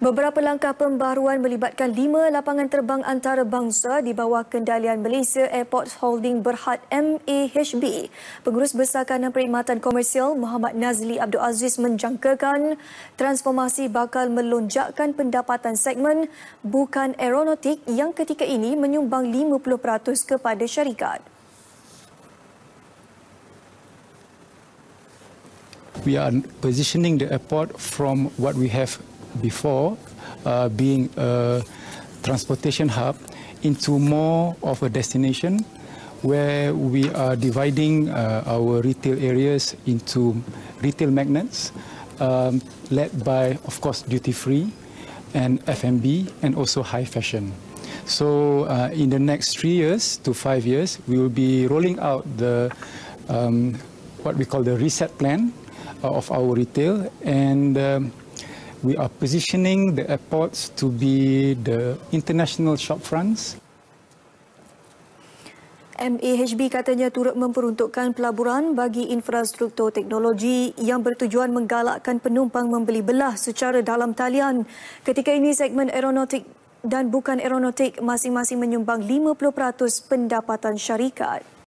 Beberapa langkah pembaruan melibatkan lima lapangan terbang antarabangsa di bawah kendalian Malaysia Airport Holding Berhad MAHB. Pengurus Besar Kanan Perkhidmatan Komersial Muhammad Nazli Abdul Aziz menjangkakan transformasi bakal melonjakkan pendapatan segmen bukan aeronautik yang ketika ini menyumbang 50% kepada syarikat. We are positioning the airport from what we have before uh, being a transportation hub into more of a destination where we are dividing uh, our retail areas into retail magnets um, led by, of course, duty-free and FMB, and and also high fashion. So uh, in the next three years to five years, we will be rolling out the um, what we call the reset plan uh, of our retail and um, we are positioning the airports to be the international shop fronts. MAHB e katanya turut memperuntukkan pelaburan bagi infrastruktur teknologi yang bertujuan menggalakkan penumpang membeli belah secara dalam talian. Ketika ini segmen aeronautik dan bukan aeronautik masing-masing menyumbang 50% pendapatan syarikat.